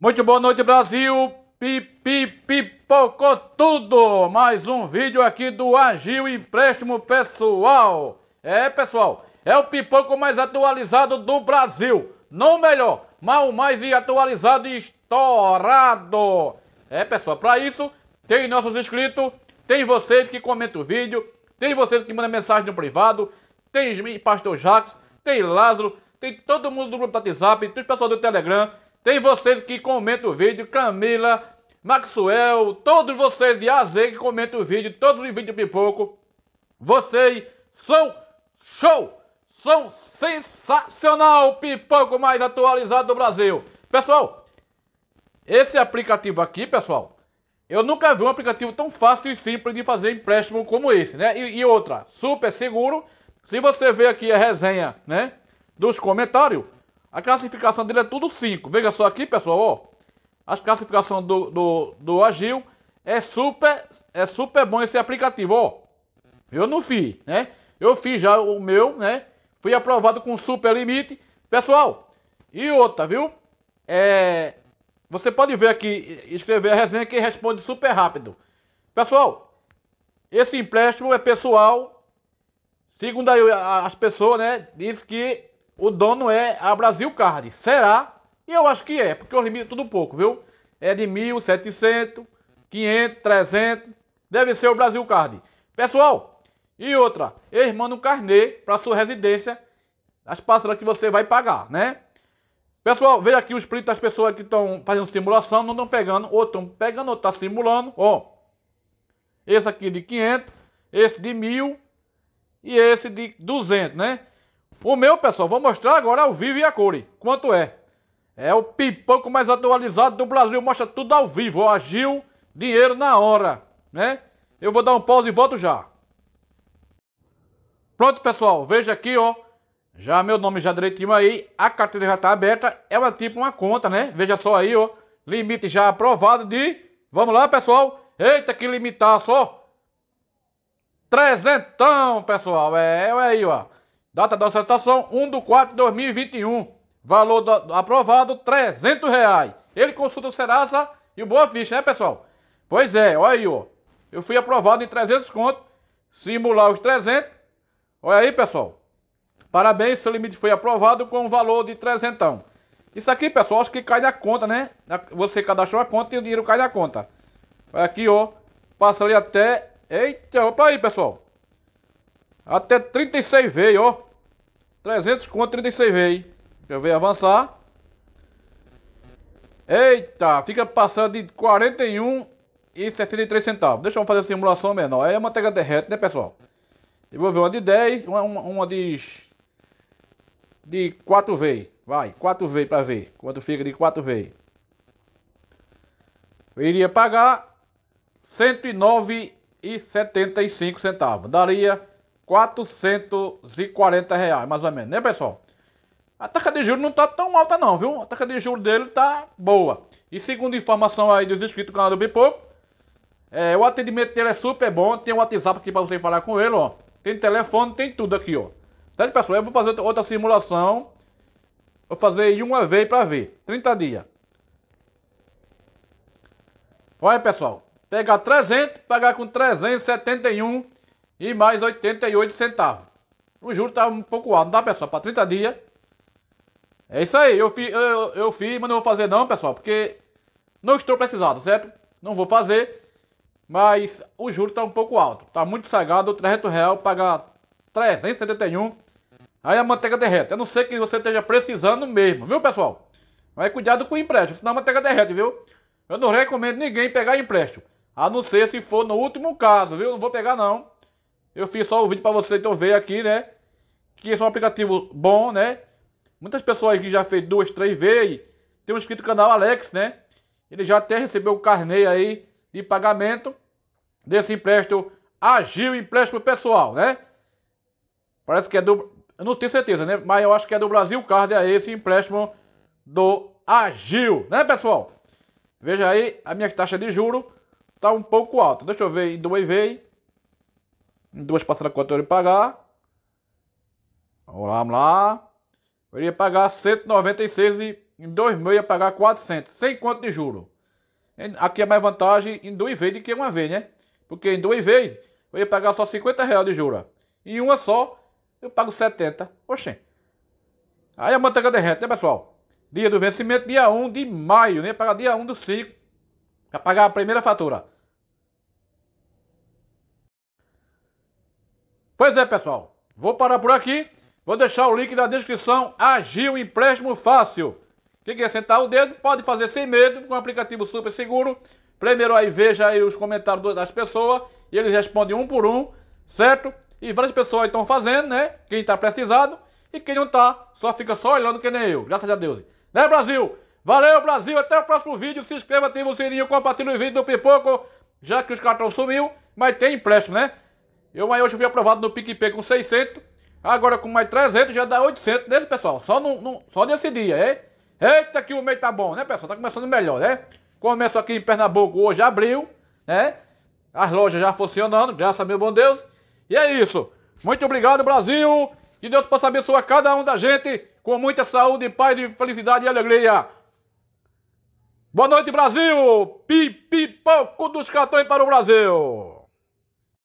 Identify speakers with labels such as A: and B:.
A: Muito boa noite, Brasil! Pipipipocou tudo! Mais um vídeo aqui do Agil Empréstimo Pessoal. É, pessoal, é o pipoco mais atualizado do Brasil. Não melhor, mas o mais atualizado e estourado. É, pessoal, para isso, tem nossos inscritos, tem vocês que comentam o vídeo, tem vocês que mandam mensagem no privado, tem Pastor Jacques, tem Lázaro, tem todo mundo do grupo do WhatsApp, tem o pessoal do Telegram, tem vocês que comentam o vídeo, Camila, Maxwell, todos vocês de AZ que comentam o vídeo, todos os vídeos de pipoco. Vocês são show! São sensacional! Pipoco mais atualizado do Brasil. Pessoal, esse aplicativo aqui, pessoal, eu nunca vi um aplicativo tão fácil e simples de fazer empréstimo como esse, né? E, e outra, super seguro. Se você ver aqui a resenha, né, dos comentários, a classificação dele é tudo 5. Veja só aqui, pessoal, ó. A classificação do, do, do Agil é super, é super bom esse aplicativo, ó. Eu não fiz, né? Eu fiz já o meu, né? Fui aprovado com super limite. Pessoal, e outra, viu? É, você pode ver aqui, escrever a resenha que responde super rápido. Pessoal, esse empréstimo é pessoal. Segundo as pessoas, né? Diz que o dono é a Brasil Card. Será? E eu acho que é, porque o limite é tudo pouco, viu? É de 1.700, 500, 300. Deve ser o Brasil Card. Pessoal, e outra. Eles mandam um carnê para sua residência. As parcelas que você vai pagar, né? Pessoal, veja aqui os prints das pessoas que estão fazendo simulação, não estão pegando, ou estão pegando, ou estão tá simulando. Ó, esse aqui é de 500, esse de 1.000 e esse de 200, né? O meu, pessoal, vou mostrar agora ao vivo e a cor. Quanto é? É o pipoco mais atualizado do Brasil. Mostra tudo ao vivo. agiu, dinheiro na hora, né? Eu vou dar um pause e volto já. Pronto, pessoal. Veja aqui, ó. Já meu nome já direitinho aí. A carteira já tá aberta. É uma tipo uma conta, né? Veja só aí, ó. Limite já aprovado de... Vamos lá, pessoal. Eita, que limitar só. Trezentão, pessoal. É, é aí, ó. Data da solicitação 1 de 4 de 2021. Valor do, do, aprovado, 300 reais. Ele consulta o Serasa e o Boa Ficha, né, pessoal? Pois é, olha aí, ó. Eu fui aprovado em 300 conto. Simular os 300. Olha aí, pessoal. Parabéns, seu limite foi aprovado com um valor de 300. Isso aqui, pessoal, acho que cai na conta, né? Você cadastrou a conta e o dinheiro cai na conta. Olha aqui, ó. Passa ali até... Eita, opa aí, pessoal. Até 36 veio, ó. 300 conto, 36 veio. Deixa eu ver avançar. Eita, fica passando de 41 e 63 centavos. Deixa eu fazer a simulação menor. Aí a manteiga derrete, né, pessoal? Eu vou ver uma de 10, uma, uma, uma de... De 4 vezes. Vai, 4 vezes pra ver. Quanto fica de 4 vezes. Eu iria pagar 109,75 centavos. Daria 440 reais, mais ou menos, né, pessoal? A taxa de juros não tá tão alta não, viu? A taxa de juros dele tá boa. E segundo informação aí dos inscritos do canal do Bipoco, é, o atendimento dele é super bom. Tem o WhatsApp aqui para você falar com ele, ó. Tem telefone, tem tudo aqui, ó. Certo, tá, pessoal? Eu vou fazer outra simulação. Vou fazer aí uma vez para ver. 30 dias. Olha, pessoal. Pegar 300, pagar com 371 e mais 88 centavos. O juro tá um pouco alto, tá, pessoal? Para 30 dias. É isso aí. Eu fiz, eu, eu fiz, mas não vou fazer não, pessoal, porque não estou precisado, certo? Não vou fazer. Mas o juro tá um pouco alto. Tá muito sagado, 300 real pagar 371. Aí a manteiga derrete. A não ser que você esteja precisando mesmo, viu, pessoal? Mas cuidado com o empréstimo, senão a manteiga derrete, viu? Eu não recomendo ninguém pegar empréstimo. A não ser se for no último caso, viu? Não vou pegar não. Eu fiz só o vídeo para vocês, então ver aqui, né? Que esse é um aplicativo bom, né? Muitas pessoas que já fez duas, três vezes. Tem um inscrito no canal Alex, né? Ele já até recebeu o carnê aí de pagamento desse empréstimo Agil Empréstimo Pessoal, né? Parece que é do... Eu não tenho certeza, né? Mas eu acho que é do Brasil Card, aí, é esse empréstimo do Agil, né, pessoal? Veja aí, a minha taxa de juro tá um pouco alta. Deixa eu ver em do vezes duas passadas quanto eu ia pagar. Vamos lá, vamos lá. Eu ia pagar 196 e em dois meses ia pagar 400, sem quanto de juro. Aqui é mais vantagem em duas vezes do que uma vez, né? Porque em duas vezes eu ia pagar só 50 reais de juro. Em uma só eu pago 70. Oxê. Aí a manteiga derrete, né, pessoal? Dia do vencimento, dia 1 de maio, né? Pagar dia 1 do 5 para pagar a primeira fatura. Pois é, pessoal. Vou parar por aqui. Vou deixar o link na descrição. Agil Empréstimo Fácil. Quem quer é? sentar o dedo pode fazer sem medo com um aplicativo super seguro. Primeiro aí veja aí os comentários das pessoas e eles respondem um por um, certo? E várias pessoas estão fazendo, né? Quem está precisado e quem não está só fica só olhando que nem eu. Graças a Deus. Né, Brasil? Valeu, Brasil. Até o próximo vídeo. Se inscreva, ativa o sininho, Compartilhe o vídeo do Pipoco, já que os cartões sumiu, mas tem empréstimo, né? Eu aí hoje fui aprovado no PicPay com 600, agora com mais 300 já dá 800 nesse pessoal, só, no, no, só nesse dia, é? Eita que o meio tá bom, né pessoal? Tá começando melhor, né? Começo aqui em Pernambuco hoje, abril, né? As lojas já funcionando, graças a meu bom Deus. E é isso. Muito obrigado, Brasil. Que Deus possa abençoar cada um da gente com muita saúde, paz, felicidade e alegria. Boa noite, Brasil! Pipipoco dos cartões para o Brasil!